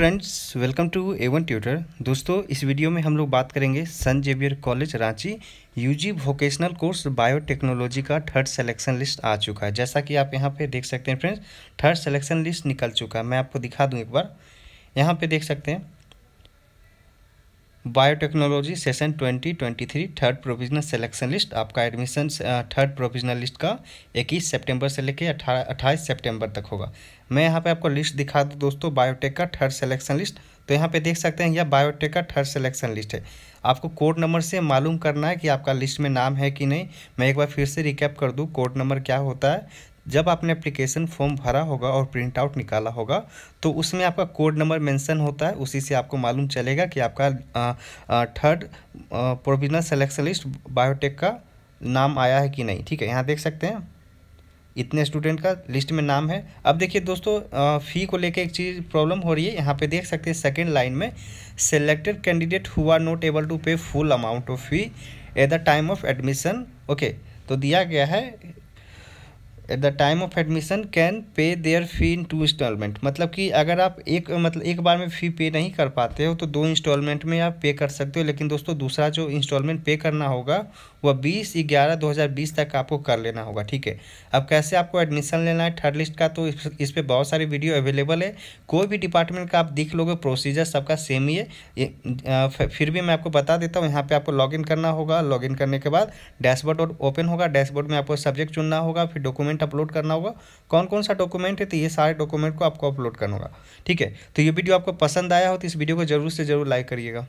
friends welcome to Avon tutor दोस्तों इस वीडियो में हम लोग बात करेंगे saint Xavier college Ranchi UG vocational course biotechnology का थर्ड सिलेक्शन लिस्ट आ चुका है जैसा कि आप यहां पे देख सकते हैं फ्रेंड्स थर्ड सिलेक्शन लिस्ट निकल चुका है मैं आपको दिखा दूं एक बार यहां पे देख सकते हैं biotechnology session 2023 third provisional selection list आपका एडमिशन थर्ड प्रोविजनल लिस्ट का 21 सितंबर से लेकर अठारह अट्ठाईस सितंबर तक होगा मैं यहाँ पे आपको लिस्ट दिखा दूँ दोस्तों बायोटेक का थर्ड सिलेक्शन लिस्ट तो यहाँ पे देख सकते हैं यह बायोटेक का थर्ड सिलेक्शन लिस्ट है आपको कोड नंबर से मालूम करना है कि आपका लिस्ट में नाम है कि नहीं मैं एक बार फिर से रिकैप कर दूँ कोड नंबर क्या होता है जब आपने एप्लीकेशन फॉर्म भरा होगा और प्रिंट आउट निकाला होगा तो उसमें आपका कोड नंबर मेंशन होता है उसी से आपको मालूम चलेगा कि आपका third provisional selection list biotech का नाम आया है कि नहीं ठीक है यहाँ देख सकते हैं इतने स्टूडेंट का लिस्ट में नाम है अब देखिए दोस्तों फ़ी को लेकर एक चीज़ प्रॉब्लम हो रही है यहाँ पे देख सकते हैं सेकेंड लाइन में selected candidate who are not able to pay full amount of fee at the time of admission okay तो दिया गया है at the time of admission can pay their fee in two installment मतलब कि अगर आप एक मतलब एक बार में फ़ी पे नहीं कर पाते हो तो दो इंस्टॉलमेंट में आप पे कर सकते हो लेकिन दोस्तों दूसरा जो इंस्टॉलमेंट पे करना होगा वह बीस ग्यारह दो हज़ार बीस तक आपको कर लेना होगा ठीक है अब कैसे आपको एडमिशन लेना है थर्ड लिस्ट का तो इस पर बहुत सारी वीडियो अवेलेबल है कोई भी डिपार्टमेंट का आप देख लोगे प्रोसीजर सबका सेम ही है फिर भी मैं आपको बता देता हूँ यहाँ पर आपको इन करना होगा इन करने के बाद डैशबोर्ड ओपन होगा डैशबोर्ड में आपको सब्जेक्ट चुनना होगा फिर डॉक्यूमेंट डॉक्यूमेंट अपलोड करना होगा कौन कौन सा डॉक्यूमेंट है तो ये सारे डॉक्यूमेंट को आपको अपलोड करना होगा ठीक है तो ये वीडियो आपको पसंद आया हो तो इस वीडियो को जरूर से जरूर लाइक करिएगा